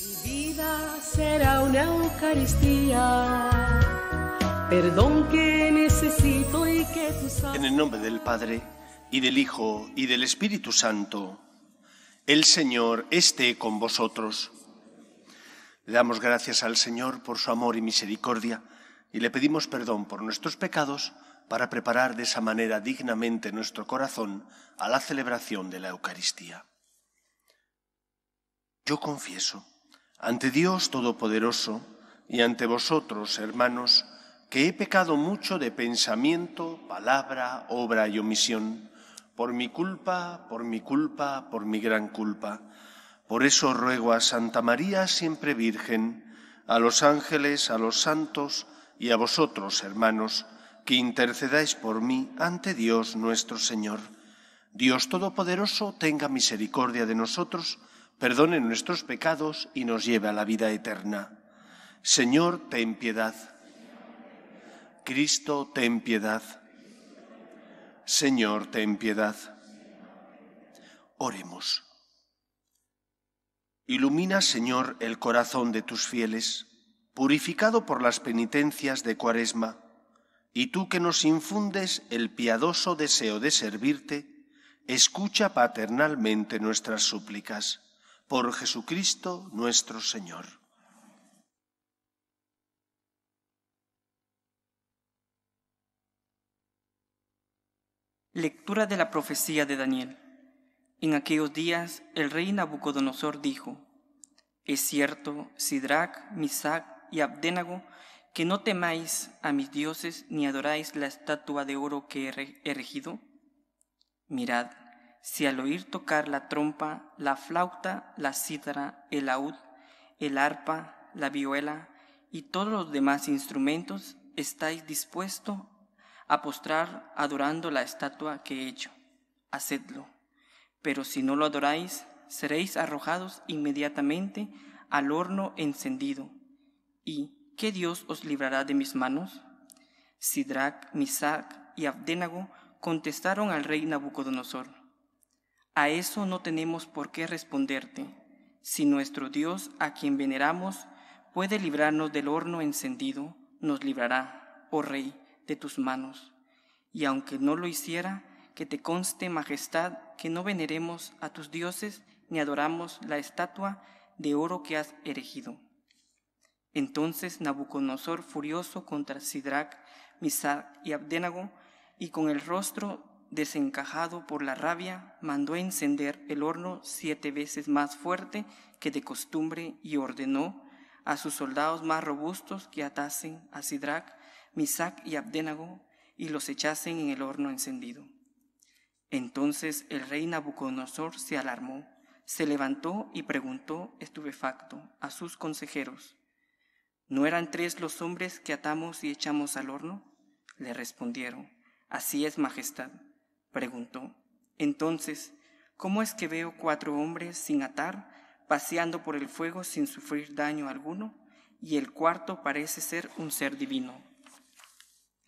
Mi vida será una Eucaristía, perdón que necesito y que tú En el nombre del Padre, y del Hijo, y del Espíritu Santo, el Señor esté con vosotros. Le damos gracias al Señor por su amor y misericordia, y le pedimos perdón por nuestros pecados para preparar de esa manera dignamente nuestro corazón a la celebración de la Eucaristía. Yo confieso ante Dios Todopoderoso y ante vosotros, hermanos, que he pecado mucho de pensamiento, palabra, obra y omisión, por mi culpa, por mi culpa, por mi gran culpa. Por eso ruego a Santa María, siempre Virgen, a los ángeles, a los santos y a vosotros, hermanos, que intercedáis por mí ante Dios nuestro Señor. Dios Todopoderoso tenga misericordia de nosotros, perdone nuestros pecados y nos lleve a la vida eterna. Señor, ten piedad. Cristo, ten piedad. Señor, ten piedad. Oremos. Ilumina, Señor, el corazón de tus fieles, purificado por las penitencias de Cuaresma, y tú que nos infundes el piadoso deseo de servirte, escucha paternalmente nuestras súplicas por Jesucristo nuestro Señor. Lectura de la profecía de Daniel. En aquellos días el rey Nabucodonosor dijo, Es cierto, Sidrac, Misac y Abdénago, que no temáis a mis dioses ni adoráis la estatua de oro que he erigido. Mirad, si al oír tocar la trompa, la flauta, la cítara, el aúd, el arpa, la viola y todos los demás instrumentos, estáis dispuesto a postrar adorando la estatua que he hecho, hacedlo. Pero si no lo adoráis, seréis arrojados inmediatamente al horno encendido. ¿Y qué Dios os librará de mis manos? sidrac Misac y Abdenago contestaron al rey Nabucodonosor a eso no tenemos por qué responderte, si nuestro Dios, a quien veneramos, puede librarnos del horno encendido, nos librará, oh Rey, de tus manos. Y aunque no lo hiciera, que te conste, Majestad, que no veneremos a tus dioses ni adoramos la estatua de oro que has erigido. Entonces Nabucodonosor, furioso contra Sidrac, Misac y Abdénago, y con el rostro desencajado por la rabia, mandó encender el horno siete veces más fuerte que de costumbre y ordenó a sus soldados más robustos que atasen a Sidrac, Misac y Abdenago y los echasen en el horno encendido. Entonces el rey Nabucodonosor se alarmó, se levantó y preguntó estupefacto a sus consejeros, ¿no eran tres los hombres que atamos y echamos al horno? Le respondieron, Así es, Majestad. Preguntó, entonces, ¿cómo es que veo cuatro hombres sin atar, paseando por el fuego sin sufrir daño alguno? Y el cuarto parece ser un ser divino.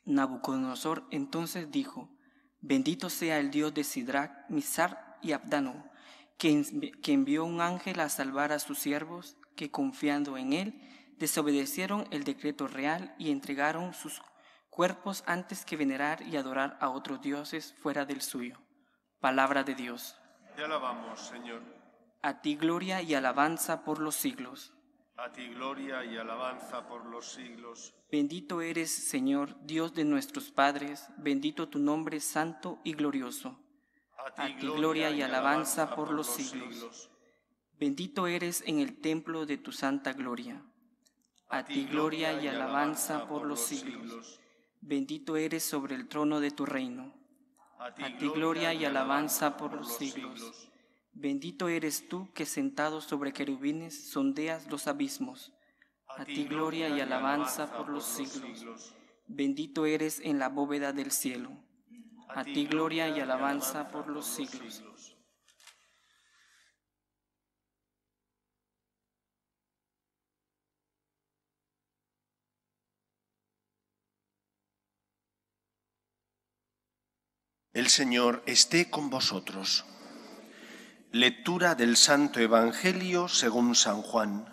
Nabucodonosor entonces dijo, Bendito sea el Dios de Sidrach, Misar y Abdano, que, envió un ángel a salvar a sus siervos, que confiando en él, desobedecieron el decreto real y entregaron sus cuerpos antes que venerar y adorar a otros dioses fuera del suyo. Palabra de Dios. Te alabamos, Señor. A ti gloria y alabanza por los siglos. A ti gloria y alabanza por los siglos. Bendito eres, Señor, Dios de nuestros padres, bendito tu nombre santo y glorioso. A ti, gloria y alabanza, por, los, siglos. Bendito eres en el templo de tu santa gloria. A, ti gloria y alabanza por los siglos. Bendito eres sobre el trono de tu reino. A ti, gloria y alabanza por, los siglos. Bendito eres tú que sentado sobre querubines sondeas los abismos. A, ti gloria y alabanza, por los, siglos. Bendito eres en la bóveda del cielo. A, ti gloria y alabanza por los siglos. El Señor esté con vosotros. Lectura del Santo Evangelio según San Juan.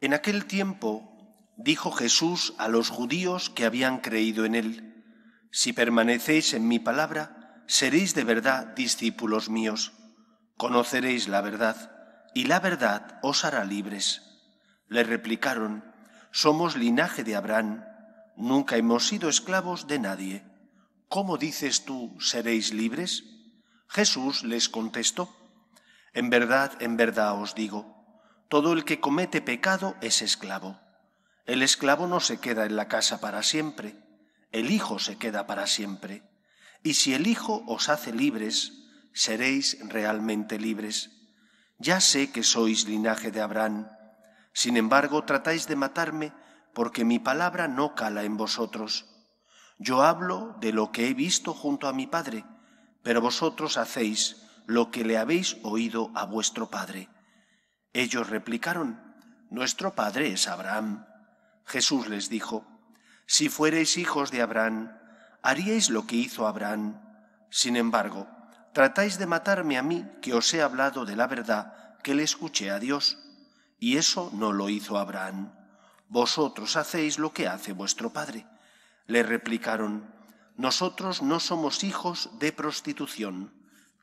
En aquel tiempo dijo Jesús a los judíos que habían creído en él, Si permanecéis en mi palabra, seréis de verdad discípulos míos, conoceréis la verdad, y la verdad os hará libres. Le replicaron, Somos linaje de Abraham Nunca hemos sido esclavos de nadie. ¿Cómo dices tú seréis libres? Jesús les contestó, En verdad, en verdad os digo, todo el que comete pecado es esclavo. El esclavo no se queda en la casa para siempre, el Hijo se queda para siempre. Y si el Hijo os hace libres, seréis realmente libres. Ya sé que sois linaje de Abraham, sin embargo tratáis de matarme porque mi palabra no cala en vosotros. Yo hablo de lo que he visto junto a mi Padre, pero vosotros hacéis lo que le habéis oído a vuestro Padre. Ellos replicaron, Nuestro Padre es Abraham. Jesús les dijo, Si fuereis hijos de Abraham, haríais lo que hizo Abraham. Sin embargo, tratáis de matarme a mí que os he hablado de la verdad que le escuché a Dios, y eso no lo hizo Abraham. Vosotros hacéis lo que hace vuestro padre. Le replicaron, Nosotros no somos hijos de prostitución,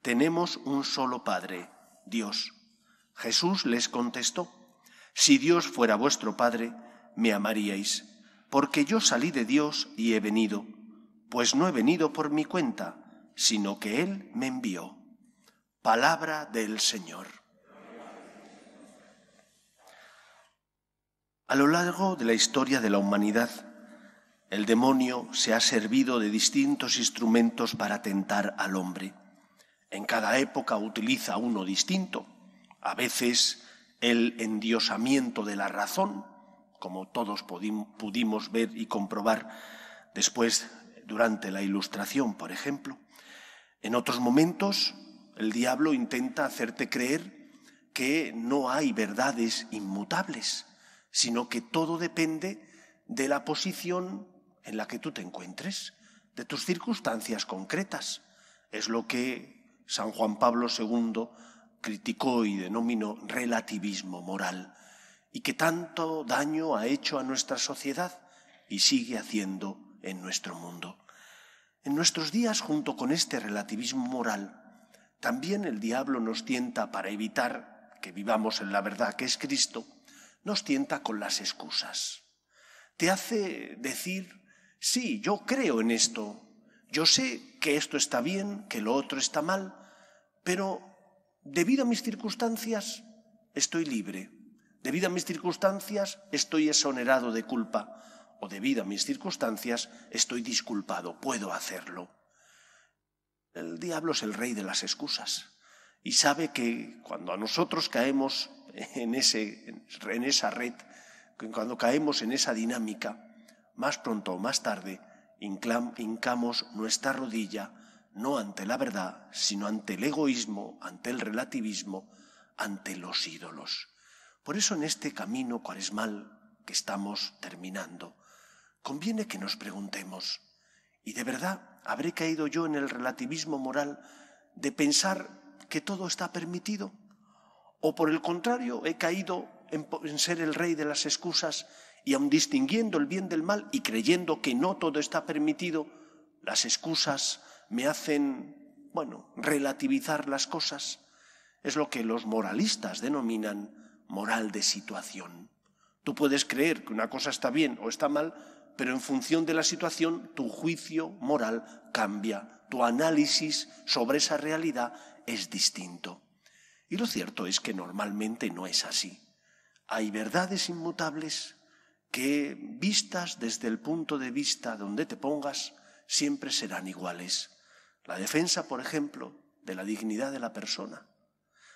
tenemos un solo Padre, Dios. Jesús les contestó, Si Dios fuera vuestro Padre, me amaríais, porque yo salí de Dios y he venido, pues no he venido por mi cuenta, sino que Él me envió. Palabra del Señor. A lo largo de la historia de la humanidad, el demonio se ha servido de distintos instrumentos para tentar al hombre. En cada época utiliza uno distinto, a veces el endiosamiento de la razón, como todos pudimos ver y comprobar después durante la Ilustración, por ejemplo. En otros momentos, el diablo intenta hacerte creer que no hay verdades inmutables sino que todo depende de la posición en la que tú te encuentres, de tus circunstancias concretas. Es lo que San Juan Pablo II criticó y denominó relativismo moral, y que tanto daño ha hecho a nuestra sociedad y sigue haciendo en nuestro mundo. En nuestros días, junto con este relativismo moral, también el diablo nos tienta para evitar que vivamos en la verdad que es Cristo, nos tienta con las excusas. Te hace decir, sí, yo creo en esto, yo sé que esto está bien, que lo otro está mal, pero debido a mis circunstancias estoy libre, debido a mis circunstancias estoy exonerado de culpa, o debido a mis circunstancias estoy disculpado, puedo hacerlo. El diablo es el rey de las excusas y sabe que cuando a nosotros caemos en, ese, en esa red, cuando caemos en esa dinámica, más pronto o más tarde, hincamos nuestra rodilla no ante la verdad, sino ante el egoísmo, ante el relativismo, ante los ídolos. Por eso en este camino cuaresmal que estamos terminando, conviene que nos preguntemos, ¿y de verdad habré caído yo en el relativismo moral de pensar que todo está permitido? o por el contrario he caído en, ser el rey de las excusas y aun distinguiendo el bien del mal y creyendo que no todo está permitido, las excusas me hacen, bueno, relativizar las cosas. Es lo que los moralistas denominan moral de situación. Tú puedes creer que una cosa está bien o está mal, pero en función de la situación tu juicio moral cambia, tu análisis sobre esa realidad es distinto. Y lo cierto es que normalmente no es así. Hay verdades inmutables que, vistas desde el punto de vista donde te pongas, siempre serán iguales. La defensa, por ejemplo, de la dignidad de la persona.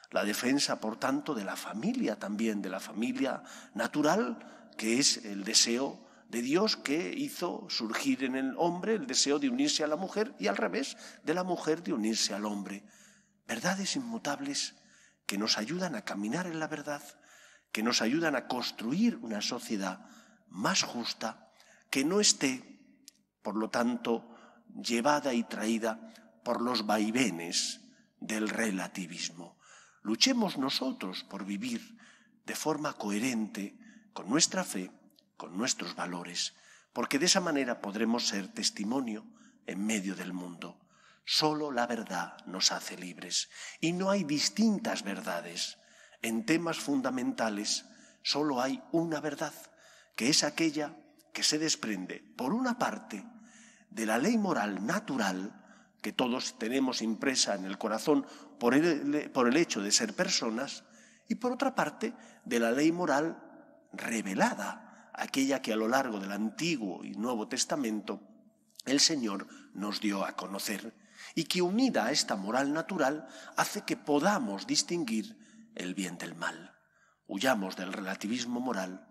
La defensa, por tanto, de la familia también, de la familia natural, que es el deseo de Dios que hizo surgir en el hombre el deseo de unirse a la mujer y al revés, de la mujer de unirse al hombre. Verdades inmutables que nos ayudan a caminar en la verdad, que nos ayudan a construir una sociedad más justa, que no esté, por lo tanto, llevada y traída por los vaivenes del relativismo. Luchemos nosotros por vivir de forma coherente con nuestra fe, con nuestros valores, porque de esa manera podremos ser testimonio en medio del mundo. Solo la verdad nos hace libres y no hay distintas verdades. En temas fundamentales solo hay una verdad, que es aquella que se desprende, por una parte, de la ley moral natural que todos tenemos impresa en el corazón por el, por el hecho de ser personas, y por otra parte, de la ley moral revelada, aquella que a lo largo del Antiguo y Nuevo Testamento el Señor nos dio a conocer y que unida a esta moral natural hace que podamos distinguir el bien del mal. Huyamos del relativismo moral,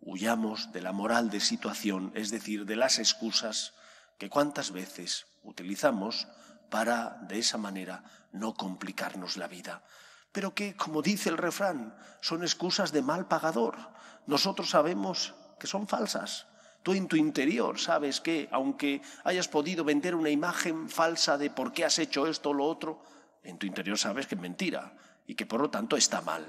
huyamos de la moral de situación, es decir, de las excusas que cuantas veces utilizamos para, de esa manera, no complicarnos la vida. Pero que, como dice el refrán, son excusas de mal pagador. Nosotros sabemos que son falsas, Tú en tu interior sabes que, aunque hayas podido vender una imagen falsa de por qué has hecho esto o lo otro, en tu interior sabes que es mentira y que por lo tanto está mal.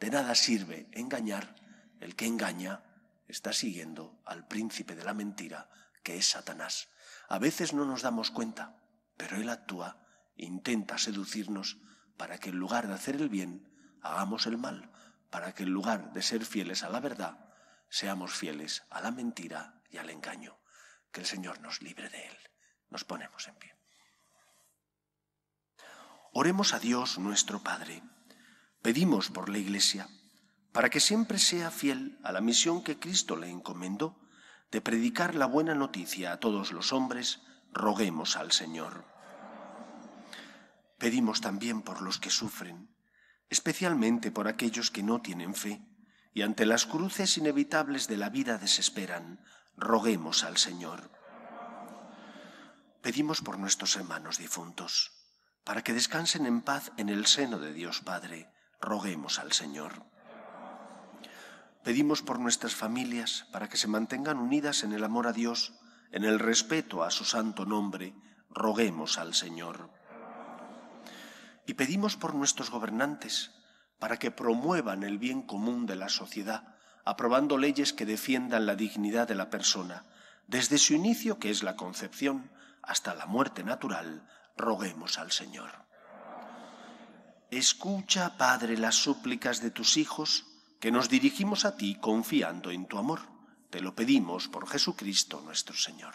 De nada sirve engañar. El que engaña está siguiendo al príncipe de la mentira, que es Satanás. A veces no nos damos cuenta, pero él actúa, intenta seducirnos para que en lugar de hacer el bien, hagamos el mal, para que en lugar de ser fieles a la verdad, seamos fieles a la mentira y al engaño. Que el Señor nos libre de él. Nos ponemos en pie. Oremos a Dios nuestro Padre. Pedimos por la Iglesia, para que siempre sea fiel a la misión que Cristo le encomendó de predicar la buena noticia a todos los hombres, roguemos al Señor. Pedimos también por los que sufren, especialmente por aquellos que no tienen fe y ante las cruces inevitables de la vida desesperan, roguemos al Señor. Pedimos por nuestros hermanos difuntos, para que descansen en paz en el seno de Dios Padre, roguemos al Señor. Pedimos por nuestras familias, para que se mantengan unidas en el amor a Dios, en el respeto a su santo nombre, roguemos al Señor. Y pedimos por nuestros gobernantes, para que promuevan el bien común de la sociedad, aprobando leyes que defiendan la dignidad de la persona. Desde su inicio, que es la concepción, hasta la muerte natural, roguemos al Señor. Escucha, Padre, las súplicas de tus hijos, que nos dirigimos a ti confiando en tu amor. Te lo pedimos por Jesucristo nuestro Señor.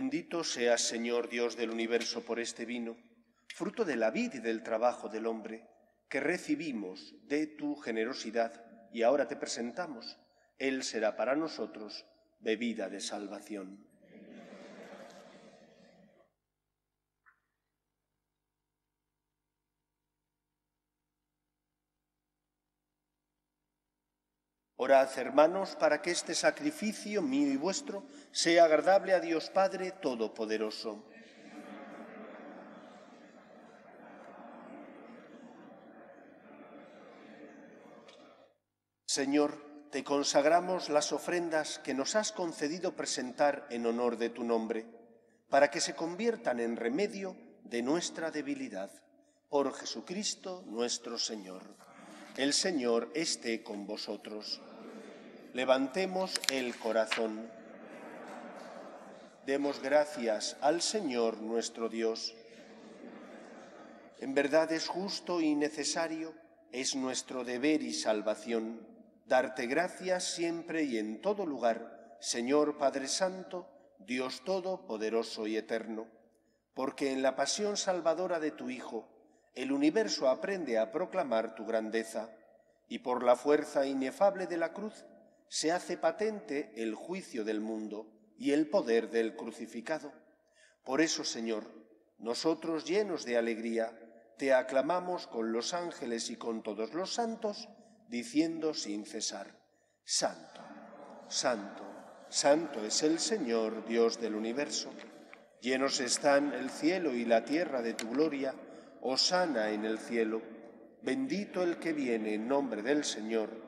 Bendito seas, Señor Dios del universo, por este vino, fruto de la vid y del trabajo del hombre, que recibimos de tu generosidad y ahora te presentamos. Él será para nosotros bebida de salvación. Orad, hermanos, para que este sacrificio mío y vuestro sea agradable a Dios Padre Todopoderoso. Señor, te consagramos las ofrendas que nos has concedido presentar en honor de tu nombre, para que se conviertan en remedio de nuestra debilidad. Por Jesucristo nuestro Señor. El Señor esté con vosotros. Levantemos el corazón. Demos gracias al Señor nuestro Dios. En verdad es justo y necesario, es nuestro deber y salvación, darte gracias siempre y en todo lugar, Señor Padre Santo, Dios Todopoderoso y Eterno, porque en la pasión salvadora de tu Hijo, el universo aprende a proclamar tu grandeza, y por la fuerza inefable de la cruz, se hace patente el juicio del mundo y el poder del crucificado. Por eso, Señor, nosotros llenos de alegría, te aclamamos con los ángeles y con todos los santos, diciendo sin cesar, Santo, Santo, Santo es el Señor, Dios del universo. Llenos están el cielo y la tierra de tu gloria, Osana en el cielo. Bendito el que viene en nombre del Señor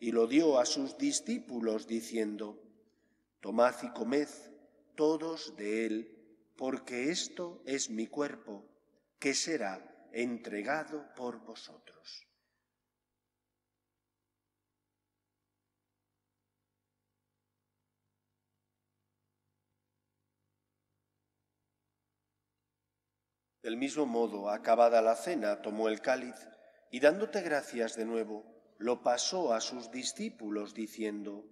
y lo dio a sus discípulos diciendo, Tomad y comed todos de él, porque esto es mi cuerpo, que será entregado por vosotros. Del mismo modo, acabada la cena, tomó el cáliz y dándote gracias de nuevo, lo pasó a sus discípulos diciendo,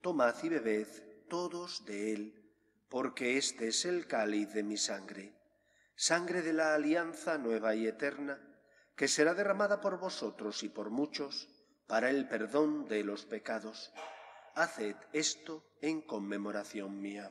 Tomad y bebed todos de él, porque este es el cáliz de mi sangre, sangre de la alianza nueva y eterna, que será derramada por vosotros y por muchos para el perdón de los pecados. Haced esto en conmemoración mía.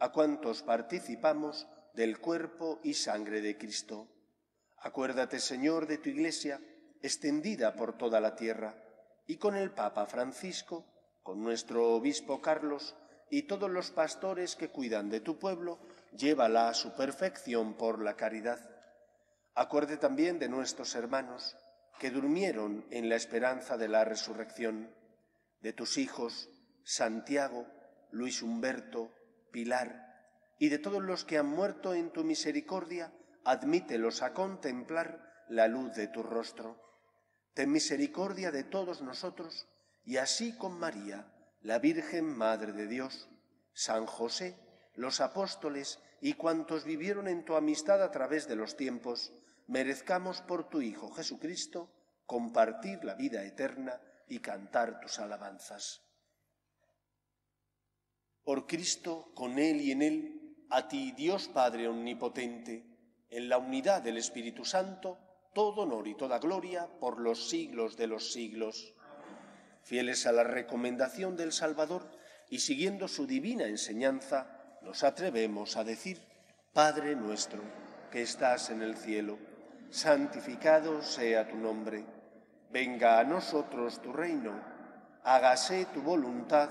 a cuantos participamos del cuerpo y sangre de Cristo. Acuérdate, Señor, de tu Iglesia, extendida por toda la tierra, y con el Papa Francisco, con nuestro Obispo Carlos y todos los pastores que cuidan de tu pueblo, llévala a su perfección por la caridad. Acuerde también de nuestros hermanos que durmieron en la esperanza de la resurrección, de tus hijos, Santiago, Luis Humberto, pilar, y de todos los que han muerto en tu misericordia, admítelos a contemplar la luz de tu rostro. Ten misericordia de todos nosotros, y así con María, la Virgen Madre de Dios, San José, los apóstoles y cuantos vivieron en tu amistad a través de los tiempos, merezcamos por tu Hijo Jesucristo compartir la vida eterna y cantar tus alabanzas. Por Cristo, con Él y en Él, a ti, Dios Padre Omnipotente, en la unidad del Espíritu Santo, todo honor y toda gloria por los siglos de los siglos. Fieles a la recomendación del Salvador y siguiendo su divina enseñanza, nos atrevemos a decir, Padre nuestro, que estás en el cielo, santificado sea tu nombre, venga a nosotros tu reino, hágase tu voluntad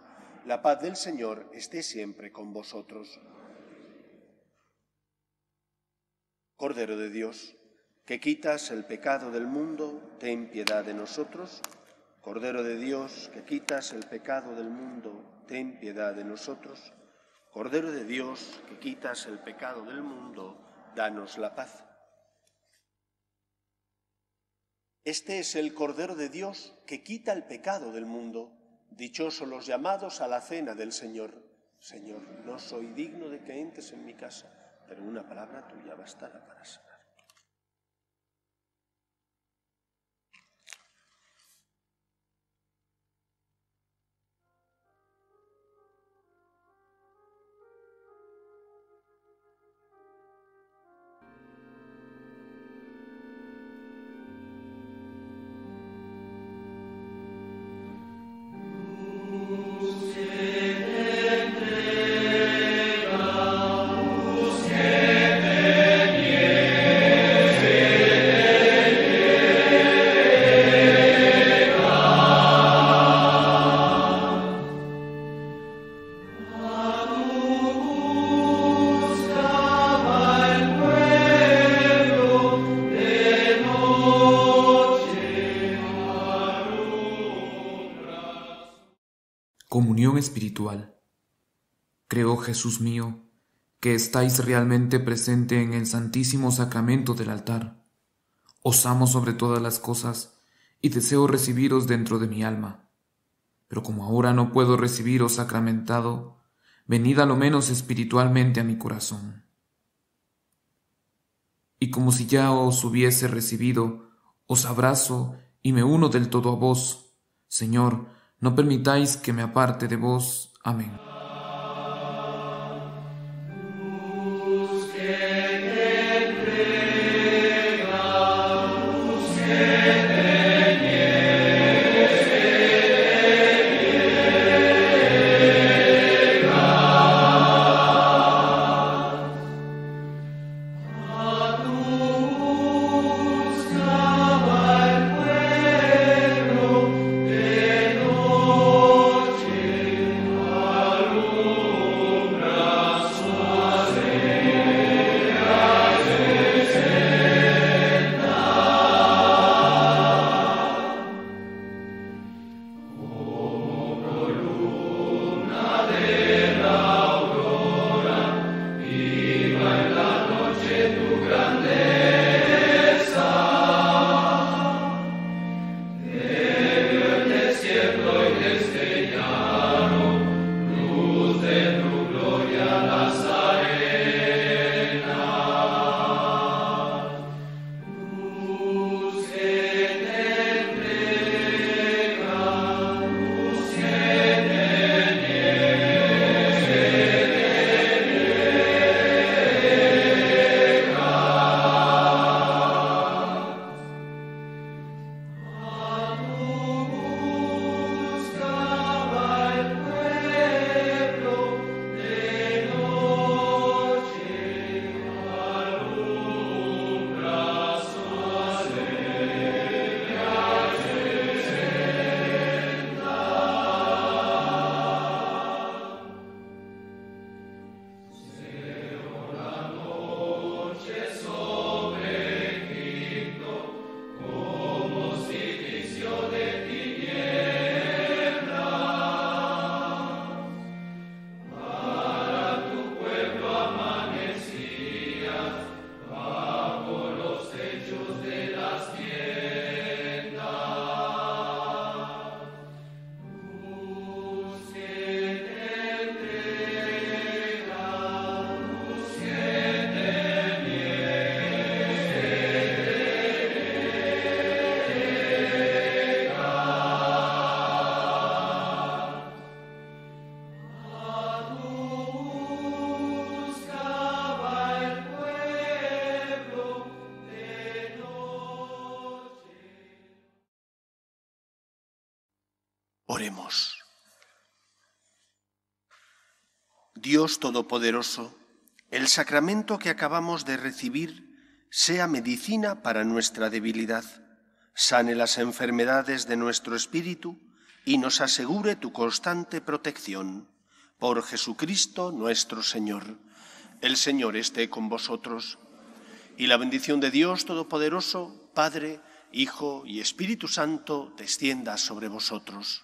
la paz del Señor esté siempre con vosotros. Cordero de Dios, que quitas el pecado del mundo, ten piedad de nosotros. Cordero de Dios, que quitas el pecado del mundo, ten piedad de nosotros. Cordero de Dios, que quitas el pecado del mundo, danos la paz. Este es el Cordero de Dios que quita el pecado del mundo. Dichosos los llamados a la cena del Señor. Señor, no soy digno de que entres en mi casa, pero una palabra tuya bastará para sanar. espiritual. Creo, Jesús mío, que estáis realmente presente en el Santísimo Sacramento del altar. Os amo sobre todas las cosas y deseo recibiros dentro de mi alma. Pero como ahora no puedo recibiros sacramentado, venid a lo menos espiritualmente a mi corazón. Y como si ya os hubiese recibido, os abrazo y me uno del todo a vos, Señor, no permitáis que me aparte de vos. Amén. Oremos. Dios Todopoderoso, el sacramento que acabamos de recibir sea medicina para nuestra debilidad, sane las enfermedades de nuestro espíritu y nos asegure tu constante protección. Por Jesucristo nuestro Señor. El Señor esté con vosotros. Y la bendición de Dios Todopoderoso, Padre, Hijo y Espíritu Santo, descienda sobre vosotros